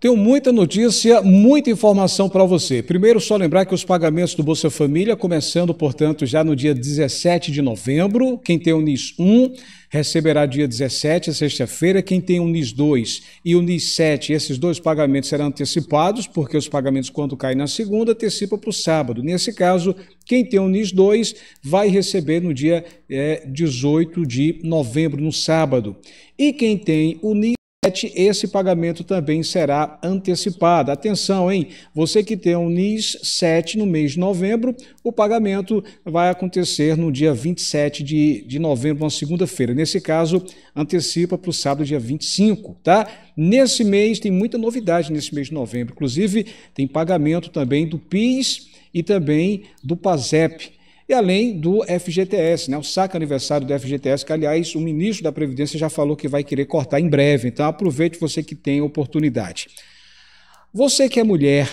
Tenho muita notícia, muita informação para você. Primeiro, só lembrar que os pagamentos do Bolsa Família, começando, portanto, já no dia 17 de novembro, quem tem o NIS 1 receberá dia 17, sexta-feira, quem tem o NIS 2 e o NIS 7, esses dois pagamentos serão antecipados, porque os pagamentos, quando caem na segunda, antecipa para o sábado. Nesse caso, quem tem o NIS 2 vai receber no dia é, eh, 18 de novembro, no sábado. E quem tem o NIS 2007, esse pagamento também será antecipado. Atenção, hein? Você que tem um NIS 7 no mês de novembro, o pagamento vai acontecer no dia 27 de, de novembro, uma segunda-feira. Nesse caso, antecipa para o sábado, dia 25, tá? Nesse mês, tem muita novidade nesse mês de novembro. Inclusive, tem pagamento também do PIS e também do PASEP e além do FGTS, né, o saca aniversário do FGTS, que, aliás, o ministro da Previdência já falou que vai querer cortar em breve, então aproveite você que tem oportunidade. Você que é mulher,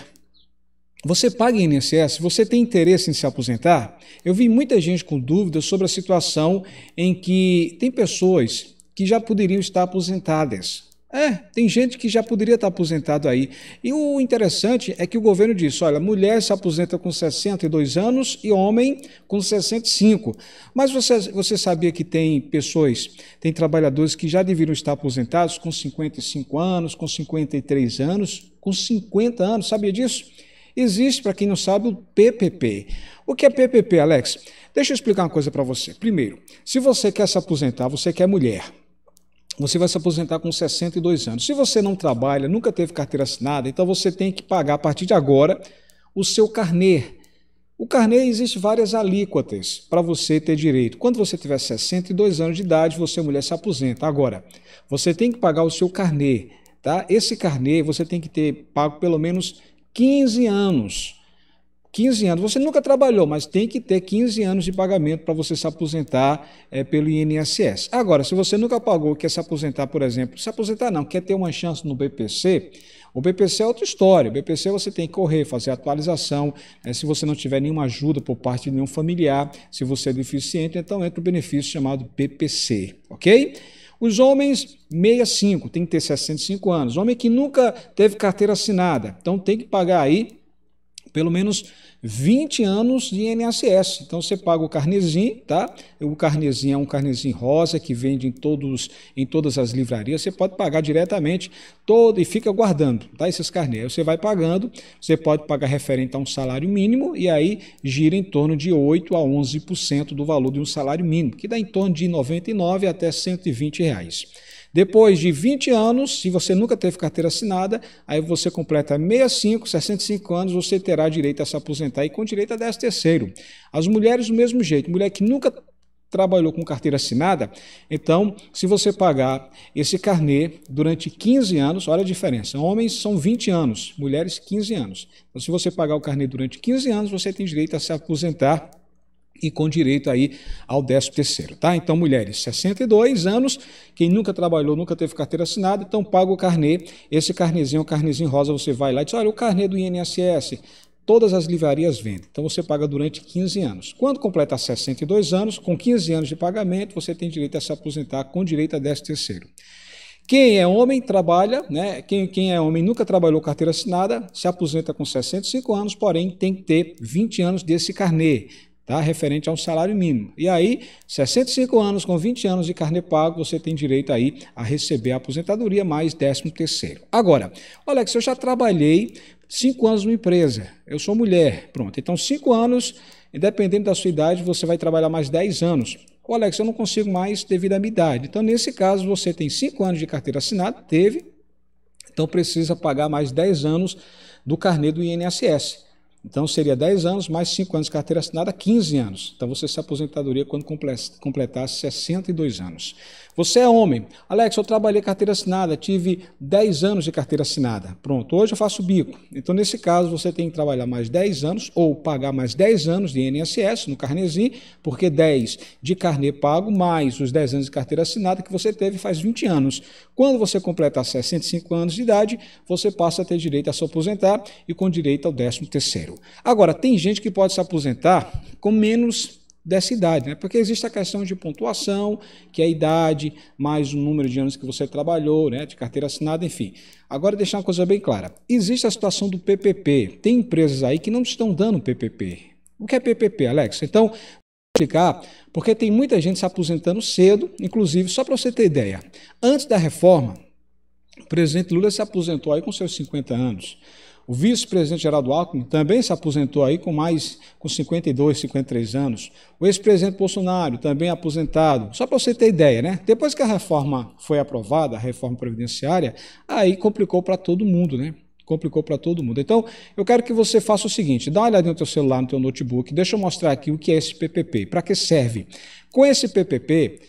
você paga INSS? Você tem interesse em se aposentar? Eu vi muita gente com dúvidas sobre a situação em que tem pessoas que já poderiam estar aposentadas, é, tem gente que já poderia estar aposentado aí. E o interessante é que o governo disse: olha, mulher se aposenta com 62 anos e homem com 65. Mas você, você sabia que tem pessoas, tem trabalhadores que já deveriam estar aposentados com 55 anos, com 53 anos, com 50 anos, sabia disso? Existe, para quem não sabe, o PPP. O que é PPP, Alex? Deixa eu explicar uma coisa para você. Primeiro, se você quer se aposentar, você quer mulher você vai se aposentar com 62 anos. Se você não trabalha, nunca teve carteira assinada, então você tem que pagar a partir de agora o seu carnê. O carnê existe várias alíquotas para você ter direito. Quando você tiver 62 anos de idade, você mulher se aposenta. Agora, você tem que pagar o seu carnê, tá? Esse carnê você tem que ter pago pelo menos 15 anos 15 anos. Você nunca trabalhou, mas tem que ter 15 anos de pagamento para você se aposentar é, pelo INSS. Agora, se você nunca pagou, quer se aposentar, por exemplo, se aposentar não, quer ter uma chance no BPC, o BPC é outra história. O BPC você tem que correr, fazer atualização. Eh, se você não tiver nenhuma ajuda por parte de nenhum familiar, se você é deficiente, então entra o benefício chamado BPC, ok? Os homens, 65, tem que ter 65 anos. Homem que nunca teve carteira assinada, então tem que pagar aí pelo menos 20 anos de INSS. Então você paga o carnezinho, tá? O carnezinho é um carnezinho rosa que vende em, todos, em todas as livrarias. Você pode pagar diretamente todo e fica guardando, tá? Esses carnês. Aí você vai pagando, você pode pagar referente a um salário mínimo e aí gira em torno de 8 a 11% do valor de um salário mínimo, que dá em torno de 99 até 120 reais. Depois de 20 anos, se você nunca teve carteira assinada, aí você completa 65, 65 anos, você terá direito a se aposentar e com direito a 10 terceiro. As mulheres do mesmo jeito, mulher que nunca trabalhou com carteira assinada, então, se você pagar esse carnê durante 15 anos, olha a diferença. Homens são 20 anos, mulheres 15 anos. Então, se você pagar o carnê durante 15 anos, você tem direito a se aposentar e com direito aí ao 13 terceiro, tá? Então, mulheres, 62 anos, quem nunca trabalhou, nunca teve carteira assinada, então paga o carnê, esse carnezinho, o é carnezinho rosa, você vai lá e diz, olha, o carnê do INSS, todas as livrarias vendem, então você paga durante 15 anos. Quando completar 62 anos, com 15 anos de pagamento, você tem direito a se aposentar com direito a 13 terceiro. Quem é homem trabalha, né? Quem, quem, é homem nunca trabalhou carteira assinada, se aposenta com 65 anos, porém tem que ter 20 anos desse carnê tá? referente um salário mínimo. E aí, 65 anos com 20 anos de carne pago, você tem direito aí a receber a aposentadoria mais 13 terceiro. Agora, Alex, eu já trabalhei 5 anos numa empresa, eu sou mulher, pronto. Então, 5 anos, independente da sua idade, você vai trabalhar mais 10 anos. O Alex, eu não consigo mais devido à minha idade. Então, nesse caso, você tem 5 anos de carteira assinada, teve, então precisa pagar mais 10 anos do carnê do INSS. Então seria 10 anos, mais 5 anos de carteira assinada, 15 anos. Então você se aposentadoria quando completar 62 anos. Você é homem. Alex, eu trabalhei carteira assinada, tive 10 anos de carteira assinada. Pronto, hoje eu faço bico. Então nesse caso você tem que trabalhar mais 10 anos ou pagar mais 10 anos de INSS no carnezinho, porque 10 de carnê pago mais os 10 anos de carteira assinada que você teve faz 20 anos. Quando você completar 65 anos de idade, você passa a ter direito a se aposentar e com direito ao 13 terceiro. Agora, tem gente que pode se aposentar com menos dessa idade, né? Porque existe a questão de pontuação, que é a idade mais o número de anos que você trabalhou, né? De carteira assinada, enfim. Agora, deixar uma coisa bem clara: existe a situação do PPP. Tem empresas aí que não estão dando PPP. O que é PPP, Alex? Então, vou explicar, porque tem muita gente se aposentando cedo, inclusive, só para você ter ideia, antes da reforma, o presidente Lula se aposentou aí com seus 50 anos. O vice-presidente Geraldo Alckmin também se aposentou aí com mais com 52, 53 anos. O ex-presidente Bolsonaro também aposentado. Só para você ter ideia, né? Depois que a reforma foi aprovada, a reforma previdenciária, aí complicou para todo mundo, né? complicou para todo mundo. Então, eu quero que você faça o seguinte, dá uma olhadinha no teu celular, no teu notebook, deixa eu mostrar aqui o que é esse PPP, para que serve. Com esse PPP,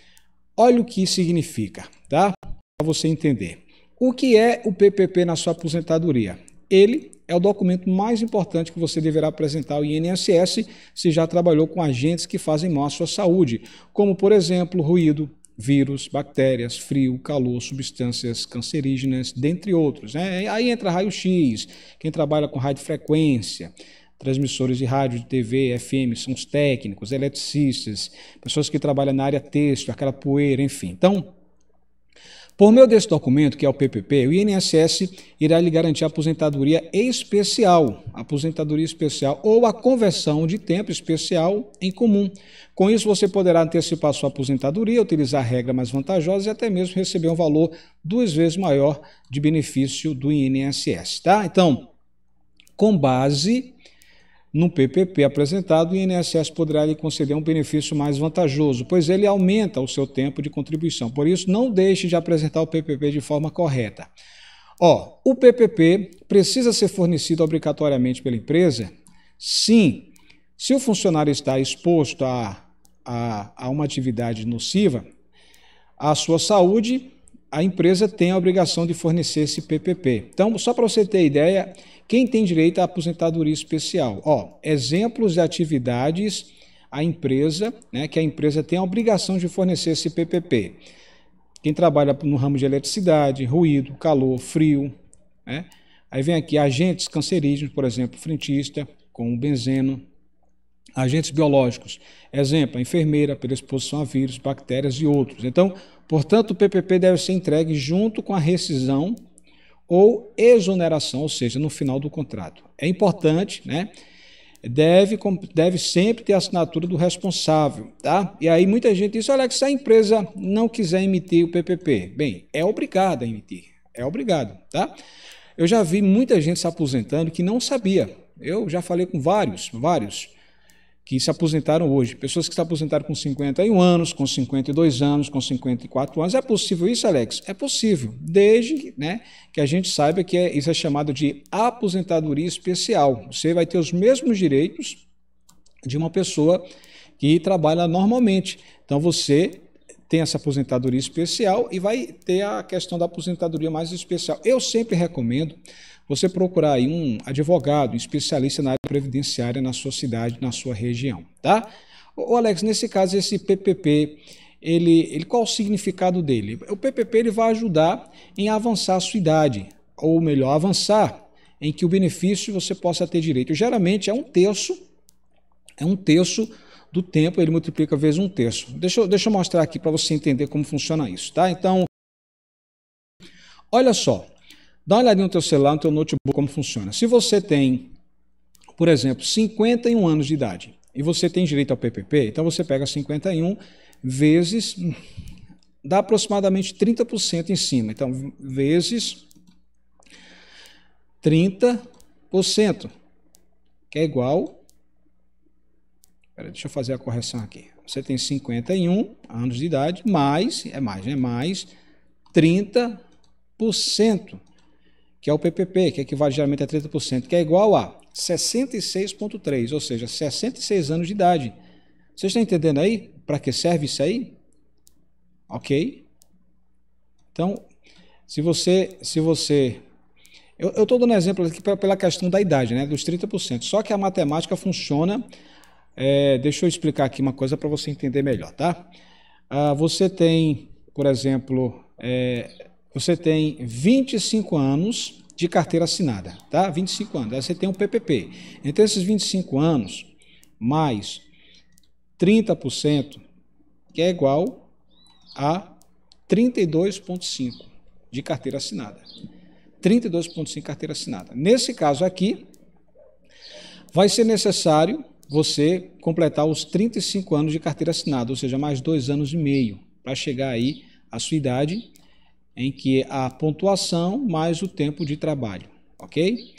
olha o que significa, tá? Para você entender. O que é o PPP na sua aposentadoria? ele é o documento mais importante que você deverá apresentar ao INSS se já trabalhou com agentes que fazem mal à sua saúde, como, por exemplo, ruído, vírus, bactérias, frio, calor, substâncias cancerígenas, dentre outros. Né? Aí entra raio-x, quem trabalha com radiofrequência, transmissores de rádio, de TV, FM, são os técnicos, eletricistas, pessoas que trabalham na área têxtil, aquela poeira, enfim. Então, por meio desse documento, que é o PPP, o INSS irá lhe garantir a aposentadoria especial, aposentadoria especial ou a conversão de tempo especial em comum. Com isso, você poderá antecipar sua aposentadoria, utilizar regra mais vantajosa e até mesmo receber um valor duas vezes maior de benefício do INSS, tá? Então, com base num PPP apresentado, o INSS poderá lhe conceder um benefício mais vantajoso, pois ele aumenta o seu tempo de contribuição. Por isso, não deixe de apresentar o PPP de forma correta. Ó, o PPP precisa ser fornecido obrigatoriamente pela empresa? Sim. Se o funcionário está exposto a, a, a uma atividade nociva à sua saúde, a empresa tem a obrigação de fornecer esse PPP. Então, só para você ter ideia, quem tem direito à aposentadoria especial? Ó, exemplos de atividades a empresa, né, que a empresa tem a obrigação de fornecer esse PPP. Quem trabalha no ramo de eletricidade, ruído, calor, frio, né? Aí vem aqui agentes cancerígenos, por exemplo, frentista com benzeno, agentes biológicos, exemplo, a enfermeira pela exposição a vírus, bactérias e outros. Então, portanto, o PPP deve ser entregue junto com a rescisão ou exoneração, ou seja, no final do contrato. É importante, né? Deve, deve sempre ter a assinatura do responsável, tá? E aí muita gente diz, olha, que se a empresa não quiser emitir o PPP, bem, é obrigada a emitir, é obrigado, tá? Eu já vi muita gente se aposentando que não sabia. Eu já falei com vários, vários que se aposentaram hoje, pessoas que se aposentaram com 51 anos, com 52 anos, com 54 anos. É possível isso, Alex? É possível, desde né, que a gente saiba que é, isso é chamado de aposentadoria especial. Você vai ter os mesmos direitos de uma pessoa que trabalha normalmente. Então você tem essa aposentadoria especial e vai ter a questão da aposentadoria mais especial. Eu sempre recomendo você procurar aí um advogado, um especialista na área previdenciária na sua cidade, na sua região, tá? O Alex, nesse caso, esse PPP, ele, ele, qual o significado dele? O PPP ele vai ajudar em avançar a sua idade, ou melhor, avançar em que o benefício você possa ter direito. Geralmente é um terço, é um terço do tempo, ele multiplica vezes um terço. Deixa, deixa eu mostrar aqui para você entender como funciona isso, tá? Então, olha só, Dá uma olhadinha no teu celular, no teu notebook, como funciona. Se você tem, por exemplo, 51 anos de idade e você tem direito ao PPP, então você pega 51 vezes, hum, dá aproximadamente 30% em cima. Então, vezes 30%, que é igual... Pera, deixa eu fazer a correção aqui. Você tem 51 anos de idade, mais, é mais, é mais, 30% que é o PPP, que equivale geralmente a 30%, que é igual a 66,3, ou seja, 66 anos de idade. Vocês estão entendendo aí para que serve isso aí? Ok? Então, se você. Se você eu estou dando exemplo aqui pela questão da idade, né, dos 30%. Só que a matemática funciona. É, deixa eu explicar aqui uma coisa para você entender melhor, tá? Ah, você tem, por exemplo, é, você tem 25 anos de carteira assinada, tá? 25 anos. Aí você tem um PPP. Entre esses 25 anos, mais 30%, que é igual a 32,5% de carteira assinada. 32,5% carteira assinada. Nesse caso aqui, vai ser necessário você completar os 35 anos de carteira assinada, ou seja, mais dois anos e meio, para chegar aí à sua idade em que a pontuação mais o tempo de trabalho, ok?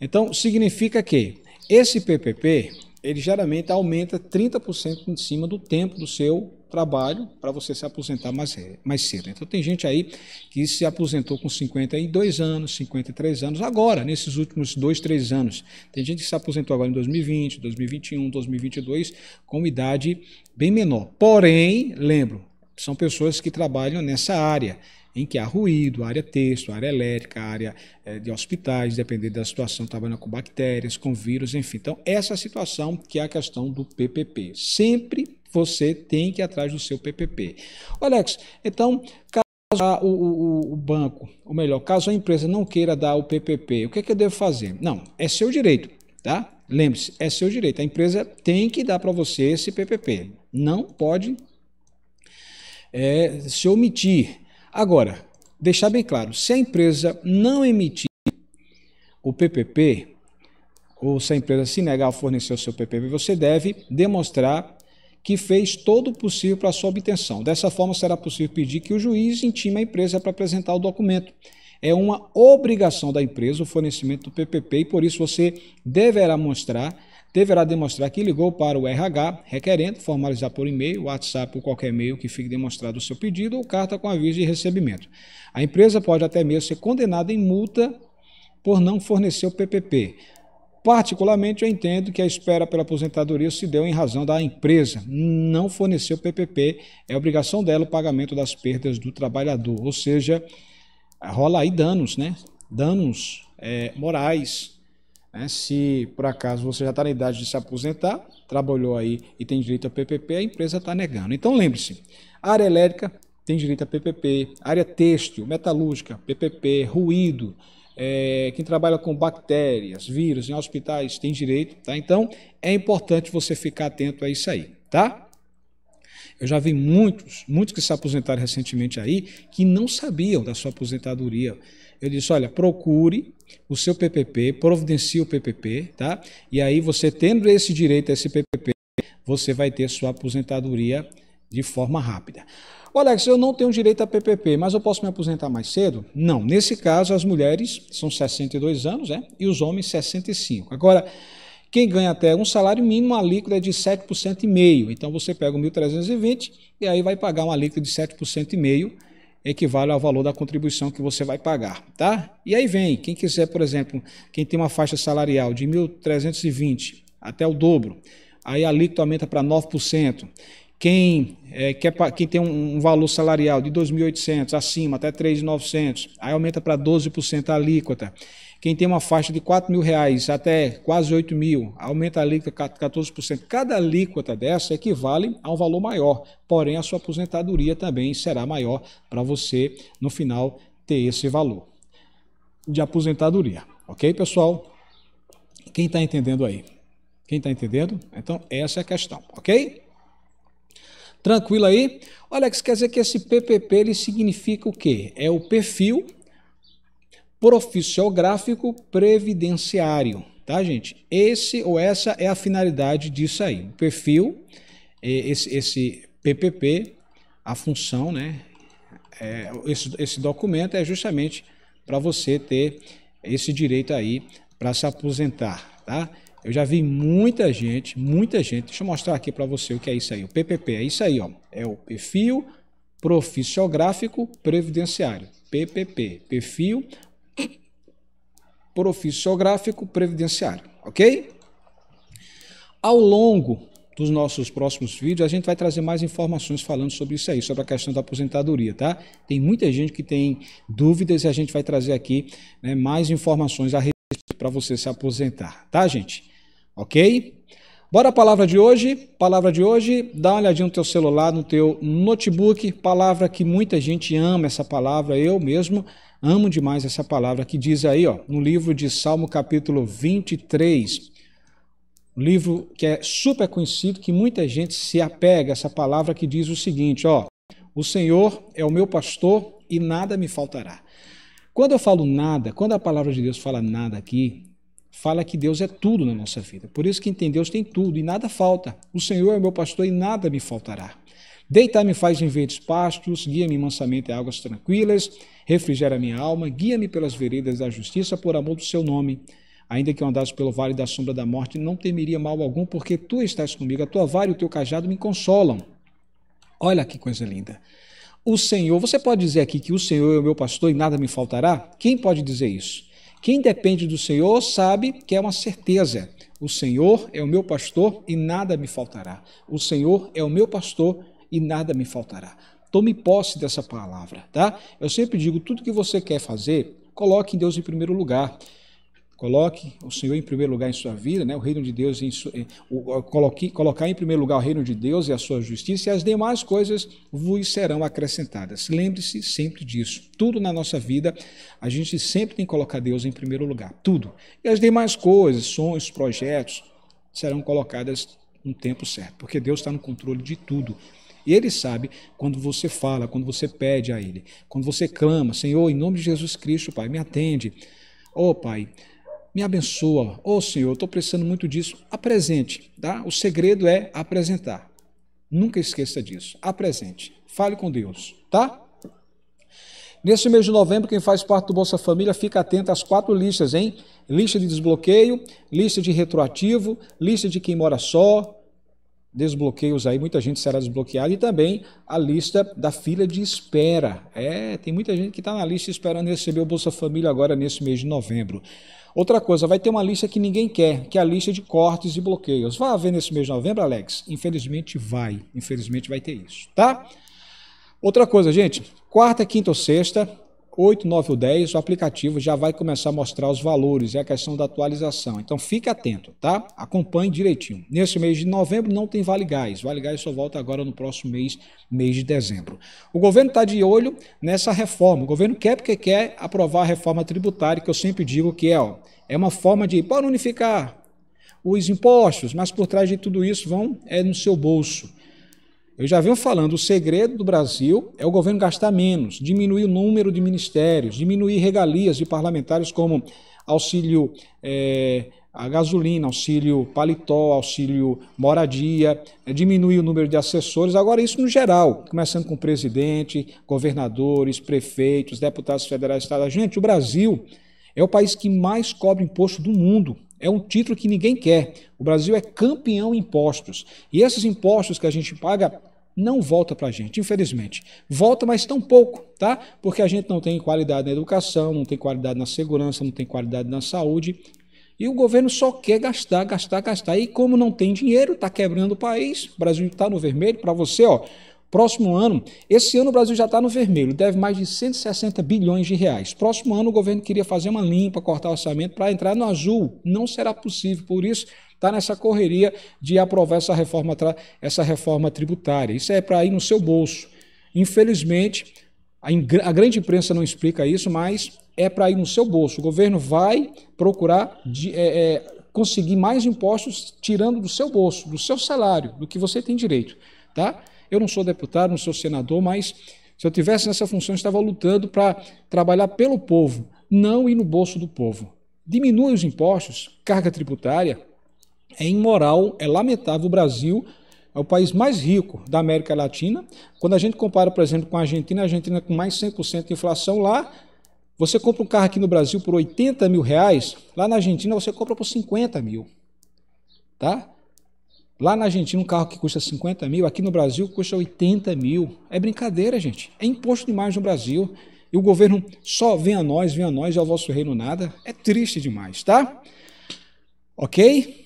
Então, significa que esse PPP, ele geralmente aumenta 30% em cima do tempo do seu trabalho para você se aposentar mais, mais cedo. Então tem gente aí que se aposentou com 52 anos, 53 anos, agora, nesses últimos dois, três anos. Tem gente que se aposentou agora em 2020, 2021, 2022, com idade bem menor. Porém, lembro, são pessoas que trabalham nessa área em que há ruído, área texto, área elétrica, área eh, de hospitais, dependendo da situação, trabalhando com bactérias, com vírus, enfim. Então, essa é situação que é a questão do PPP. Sempre você tem que ir atrás do seu PPP. Alex, então, caso o, o, o banco, ou melhor, caso a empresa não queira dar o PPP, o que, é que eu devo fazer? Não, é seu direito, tá? Lembre-se, é seu direito. A empresa tem que dar para você esse PPP. Não pode é, se omitir Agora, deixar bem claro, se a empresa não emitir o PPP, ou se a empresa se negar a fornecer o seu PPP, você deve demonstrar que fez todo o possível para sua obtenção. Dessa forma, será possível pedir que o juiz intime a empresa para apresentar o documento. É uma obrigação da empresa o fornecimento do PPP e por isso você deverá mostrar deverá demonstrar que ligou para o RH requerendo formalizar por e-mail, WhatsApp ou qualquer e-mail que fique demonstrado o seu pedido ou carta com aviso de recebimento. A empresa pode até mesmo ser condenada em multa por não fornecer o PPP. Particularmente, eu entendo que a espera pela aposentadoria se deu em razão da empresa não fornecer o PPP, é obrigação dela o pagamento das perdas do trabalhador, ou seja, rola aí danos, né? Danos é, morais, né? se por acaso você já está na idade de se aposentar, trabalhou aí e tem direito a PPP, a empresa está negando. Então lembre-se, área elétrica tem direito a PPP, área têxtil, metalúrgica, PPP, ruído, é, quem trabalha com bactérias, vírus em hospitais tem direito, tá? Então é importante você ficar atento a isso aí, tá? Eu já vi muitos, muitos que se aposentaram recentemente aí, que não sabiam da sua aposentadoria. Eu disse, olha, procure o seu PPP, providencie o PPP, tá? E aí você tendo esse direito a esse PPP, você vai ter sua aposentadoria de forma rápida. O Alex, eu não tenho direito a PPP, mas eu posso me aposentar mais cedo? Não. Nesse caso, as mulheres são 62 anos, né? E os homens 65. Agora, quem ganha até um salário mínimo, a alíquota é de 7,5%. e meio. Então você pega o 1.320 e aí vai pagar uma alíquota de 7,5%, e meio, equivale ao valor da contribuição que você vai pagar, tá? E aí vem, quem quiser, por exemplo, quem tem uma faixa salarial de 1.320 até o dobro, aí a alíquota aumenta para 9%. Quem, é, quer, quem tem um, um valor salarial de 2.800 acima até 3.900, aí aumenta para 12% a alíquota. Quem tem uma faixa de 4 mil reais até quase 8 mil, aumenta a alíquota 14%. Cada alíquota dessa equivale a um valor maior, porém a sua aposentadoria também será maior para você, no final, ter esse valor de aposentadoria. Ok, pessoal? Quem está entendendo aí? Quem está entendendo? Então, essa é a questão, ok? Tranquilo aí? Alex, quer dizer que esse PPP ele significa o quê? É o perfil profissional gráfico previdenciário, tá, gente? Esse ou essa é a finalidade disso aí. O perfil, é, esse, esse PPP, a função, né? É, esse, esse documento é justamente para você ter esse direito aí para se aposentar, tá? Eu já vi muita gente, muita gente. Deixa eu mostrar aqui para você o que é isso aí. O PPP é isso aí, ó. É o perfil proficiográfico previdenciário, PPP, perfil por ofício geográfico previdenciário, ok? Ao longo dos nossos próximos vídeos, a gente vai trazer mais informações falando sobre isso aí, sobre a questão da aposentadoria, tá? Tem muita gente que tem dúvidas e a gente vai trazer aqui né, mais informações a respeito para você se aposentar, tá, gente? Ok? Bora a palavra de hoje. Palavra de hoje, dá uma olhadinha no teu celular, no teu notebook, palavra que muita gente ama essa palavra, eu mesmo Amo demais essa palavra que diz aí, ó, no livro de Salmo capítulo 23, um livro que é super conhecido, que muita gente se apega a essa palavra que diz o seguinte, ó: O Senhor é o meu pastor e nada me faltará. Quando eu falo nada, quando a palavra de Deus fala nada aqui, fala que Deus é tudo na nossa vida. Por isso que em Deus tem tudo e nada falta. O Senhor é o meu pastor e nada me faltará. Deitar-me faz em verdes pastos, guia-me mansamente a águas tranquilas, refrigera minha alma, guia-me pelas veredas da justiça por amor do seu nome. Ainda que eu andasse pelo vale da sombra da morte, não temeria mal algum, porque tu estás comigo, a tua vara e o teu cajado me consolam. Olha que coisa linda. O Senhor, você pode dizer aqui que o Senhor é o meu pastor e nada me faltará? Quem pode dizer isso? Quem depende do Senhor sabe que é uma certeza. O Senhor é o meu pastor e nada me faltará. O Senhor é o meu pastor e nada me faltará. Tome posse dessa palavra, tá? Eu sempre digo, tudo que você quer fazer, coloque Deus em primeiro lugar. Coloque o Senhor em primeiro lugar em sua vida, né? o reino de Deus, em eh, coloque, colocar em primeiro lugar o reino de Deus e a sua justiça, e as demais coisas vos serão acrescentadas. Lembre-se sempre disso. Tudo na nossa vida, a gente sempre tem que colocar Deus em primeiro lugar. Tudo. E as demais coisas, sonhos, projetos, serão colocadas no tempo certo, porque Deus está no controle de tudo. E Ele sabe quando você fala, quando você pede a Ele, quando você clama, Senhor, em nome de Jesus Cristo, Pai, me atende. Oh, Pai, me abençoa. Oh, Senhor, estou precisando muito disso. Apresente, tá? O segredo é apresentar. Nunca esqueça disso. Apresente. Fale com Deus, tá? Nesse mês de novembro, quem faz parte do Bolsa Família, fica atento às quatro listas, hein? Lista de desbloqueio, lista de retroativo, lista de quem mora só, desbloqueios aí, muita gente será desbloqueada e também a lista da fila de espera. É, tem muita gente que está na lista esperando receber o Bolsa Família agora nesse mês de novembro. Outra coisa, vai ter uma lista que ninguém quer, que é a lista de cortes e bloqueios. Vai haver nesse mês de novembro, Alex? Infelizmente vai, infelizmente vai ter isso, tá? Outra coisa, gente, quarta, quinta ou sexta, 8, 9 ou 10, o aplicativo já vai começar a mostrar os valores e a questão da atualização. Então fique atento, tá? Acompanhe direitinho. Nesse mês de novembro não tem Vale Gás. Vale Gás só volta agora no próximo mês, mês de dezembro. O governo está de olho nessa reforma. O governo quer porque quer aprovar a reforma tributária, que eu sempre digo que é, ó, é uma forma de para unificar os impostos, mas por trás de tudo isso vão é no seu bolso eu já venho falando, o segredo do Brasil é o governo gastar menos, diminuir o número de ministérios, diminuir regalias de parlamentares como auxílio é, a gasolina, auxílio paletó, auxílio moradia, é, diminuir o número de assessores. Agora, isso no geral, começando com presidente, governadores, prefeitos, deputados federais, estaduais. Gente, o Brasil é o país que mais cobra imposto do mundo. É um título que ninguém quer. O Brasil é campeão em impostos. E esses impostos que a gente paga não volta para a gente, infelizmente. Volta, mas tão pouco, tá? Porque a gente não tem qualidade na educação, não tem qualidade na segurança, não tem qualidade na saúde. E o governo só quer gastar, gastar, gastar. E como não tem dinheiro, está quebrando o país, o Brasil está no vermelho. Para você, ó, Próximo ano, esse ano o Brasil já está no vermelho, deve mais de 160 bilhões de reais. Próximo ano o governo queria fazer uma limpa, cortar o orçamento para entrar no azul. Não será possível, por isso está nessa correria de aprovar essa reforma, essa reforma tributária. Isso é para ir no seu bolso. Infelizmente, a, grande imprensa não explica isso, mas é para ir no seu bolso. O governo vai procurar de, é, é, conseguir mais impostos tirando do seu bolso, do seu salário, do que você tem direito. Tá? Eu não sou deputado, não sou senador, mas se eu tivesse nessa função, eu estava lutando para trabalhar pelo povo, não ir no bolso do povo. Diminui os impostos, carga tributária, é imoral, é lamentável o Brasil é o país mais rico da América Latina. Quando a gente compara, por exemplo, com a Argentina, a Argentina com mais 100% de inflação lá, você compra um carro aqui no Brasil por 80 mil reais, lá na Argentina você compra por 50 mil. Tá? Lá na Argentina, um carro que custa 50 mil, aqui no Brasil custa 80 mil. É brincadeira, gente. É imposto demais no Brasil. E o governo só vem a nós, vem a nós, e é ao vosso reino nada. É triste demais, tá? Ok?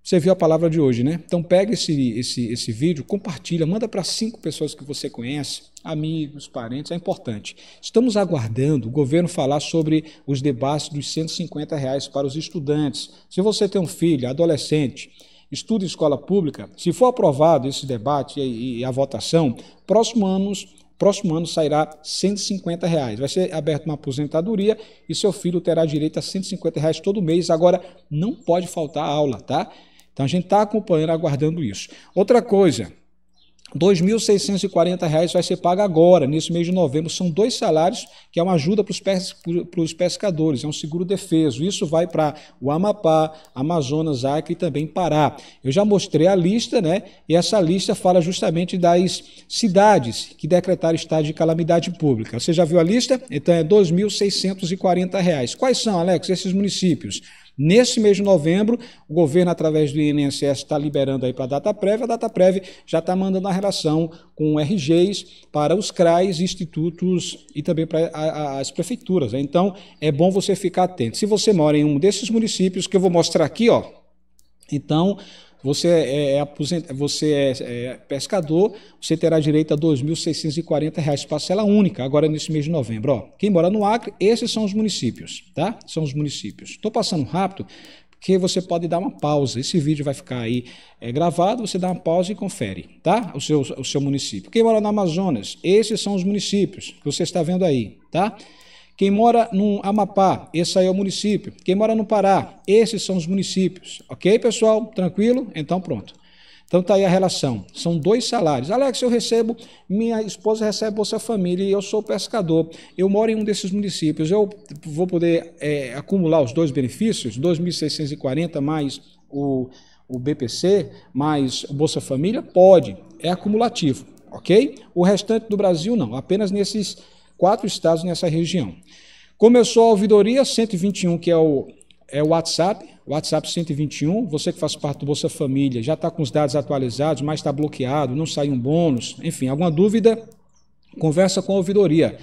Você viu a palavra de hoje, né? Então pega esse, esse, esse vídeo, compartilha, manda para cinco pessoas que você conhece, amigos, parentes, é importante. Estamos aguardando o governo falar sobre os debates dos 150 reais para os estudantes. Se você tem um filho, adolescente, estuda em escola pública, se for aprovado esse debate e a votação, próximo anos próximo ano sairá 150 reais. Vai ser aberta uma aposentadoria e seu filho terá direito a 150 reais todo mês. Agora, não pode faltar aula, tá? Então a gente está acompanhando, aguardando isso. Outra coisa, R$ 2.640 vai ser pago agora, nesse mês de novembro. São dois salários, que é uma ajuda para os pescadores, é um seguro defeso. Isso vai para o Amapá, Amazonas, Acre e também Pará. Eu já mostrei a lista, né? E essa lista fala justamente das cidades que decretaram estado de calamidade pública. Você já viu a lista? Então é R$ 2.640. Quais são, Alex, esses municípios? Neste mês de novembro, o governo, através do INSS, está liberando aí para a data prévia. A data prévia já está mandando a relação com RGs para os CRAs, institutos e também para as prefeituras. Né? Então, é bom você ficar atento. Se você mora em um desses municípios que eu vou mostrar aqui, ó, então você é, é, é, aposent... você é, é pescador, você terá direito a R$ 2.640 parcela única, agora nesse mês de novembro. Ó, quem mora no Acre, esses são os municípios, tá? São os municípios. Estou passando rápido, porque você pode dar uma pausa. Esse vídeo vai ficar aí é, gravado, você dá uma pausa e confere, tá? O seu, o seu município. Quem mora no Amazonas, esses são os municípios que você está vendo aí, tá? Quem mora no Amapá, esse aí é o município. Quem mora no Pará, esses são os municípios. Ok, pessoal? Tranquilo? Então, pronto. Então está aí a relação. São dois salários. Alex, eu recebo, minha esposa recebe Bolsa Família e eu sou pescador. Eu moro em um desses municípios. Eu vou poder é, acumular os dois benefícios, 2.640 mais o, o BPC, mais o Bolsa Família? Pode, é acumulativo, ok? O restante do Brasil não, apenas nesses quatro estados nessa região. Começou a ouvidoria 121, que é o, é o WhatsApp, WhatsApp 121, você que faz parte do Bolsa Família, já está com os dados atualizados, mas está bloqueado, não saiu um bônus, enfim, alguma dúvida, conversa com a ouvidoria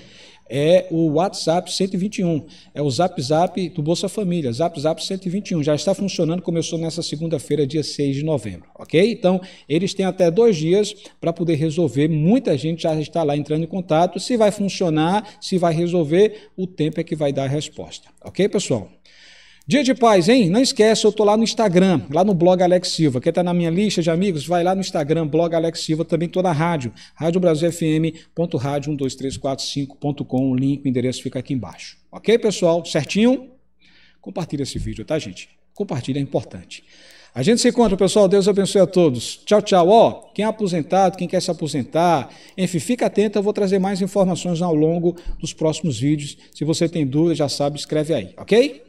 é o WhatsApp 121, é o Zap Zap do Bolsa Família, Zap Zap 121. Já está funcionando, começou nessa segunda-feira, dia 6 de novembro, ok? Então, eles têm até dois dias para poder resolver. Muita gente já está lá entrando em contato. Se vai funcionar, se vai resolver, o tempo é que vai dar a resposta, ok, pessoal? Dia de paz, hein? Não esquece, eu tô lá no Instagram, lá no blog Alex Silva. Quem tá na minha lista de amigos, vai lá no Instagram, blog Alex Silva, também tô na rádio, radiobrasilfm.radio12345.com, o link, o endereço fica aqui embaixo. Ok, pessoal? Certinho? Compartilha esse vídeo, tá, gente? Compartilha, é importante. A gente se encontra, pessoal. Deus abençoe a todos. Tchau, tchau. Ó, quem é aposentado, quem quer se aposentar, enfim, fica atento. Eu vou trazer mais informações ao longo dos próximos vídeos. Se você tem dúvida, já sabe, escreve aí, ok?